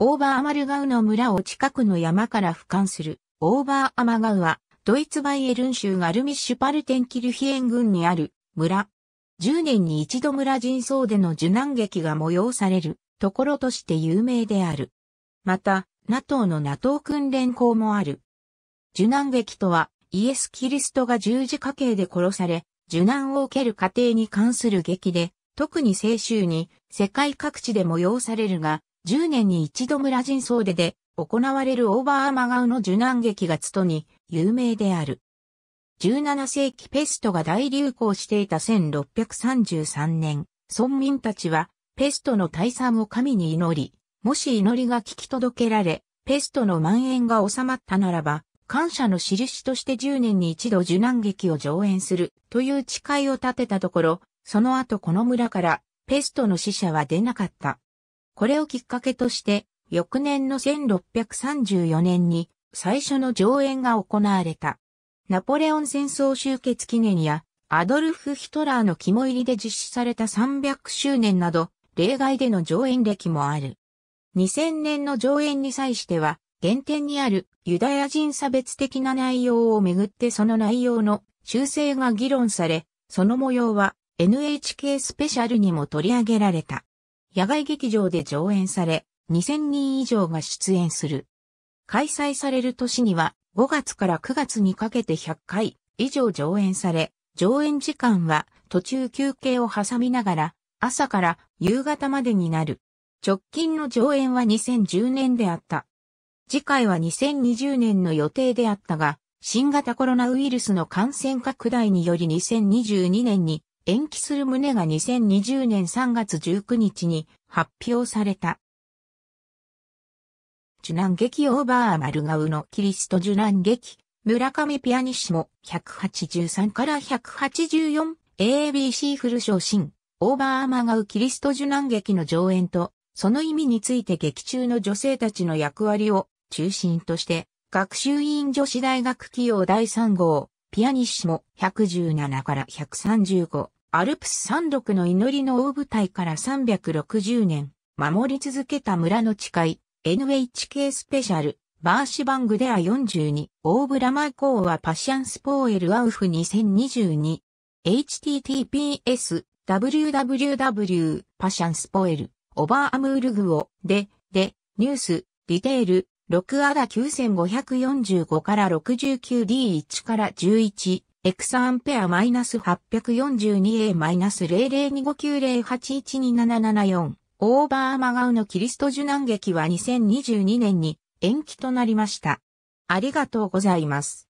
オーバーアマルガウの村を近くの山から俯瞰する、オーバーアマガウは、ドイツバイエルン州ガルミッシュパルテンキルヒエン郡にある村。10年に一度村人層での受難劇が催されるところとして有名である。また、NATO の NATO 訓練校もある。受難劇とは、イエス・キリストが十字架刑で殺され、受難を受ける過程に関する劇で、特に青州に世界各地で催されるが、10年に一度村人総出で行われるオーバーマガウの受難劇がつとに有名である。17世紀ペストが大流行していた1633年、村民たちはペストの退散を神に祈り、もし祈りが聞き届けられ、ペストの蔓延が収まったならば、感謝の印として10年に一度受難劇を上演するという誓いを立てたところ、その後この村からペストの死者は出なかった。これをきっかけとして、翌年の1634年に最初の上演が行われた。ナポレオン戦争終結記念やアドルフ・ヒトラーの肝入りで実施された300周年など、例外での上演歴もある。2000年の上演に際しては、原点にあるユダヤ人差別的な内容をめぐってその内容の修正が議論され、その模様は NHK スペシャルにも取り上げられた。野外劇場で上演され、2000人以上が出演する。開催される年には5月から9月にかけて100回以上上演され、上演時間は途中休憩を挟みながら朝から夕方までになる。直近の上演は2010年であった。次回は2020年の予定であったが、新型コロナウイルスの感染拡大により2022年に延期する旨が2020年3月19日に発表された。受難劇オーバーマルガウのキリスト受難劇、村上ピアニッシモ183から184 ABC フル昇進、オーバーマガウキリスト受難劇の上演と、その意味について劇中の女性たちの役割を中心として、学習院女子大学企業第3号、ピアニッシモ117から135アルプス山麓の祈りの大舞台から360年、守り続けた村の誓い、NHK スペシャル、バーシバングデア42、ーブラマイコーはパシャンスポーエルアウフ2022、https, www, パシャンスポエル、オバーアムールグオ、で、で、ニュース、ディテール、6アダ9545から 69D1 から11、エクサアンペア8 4 2 a 0 0 2 5 9 0 8 1 2 7 7 4オーバーマガウのキリスト受難劇は2022年に延期となりました。ありがとうございます。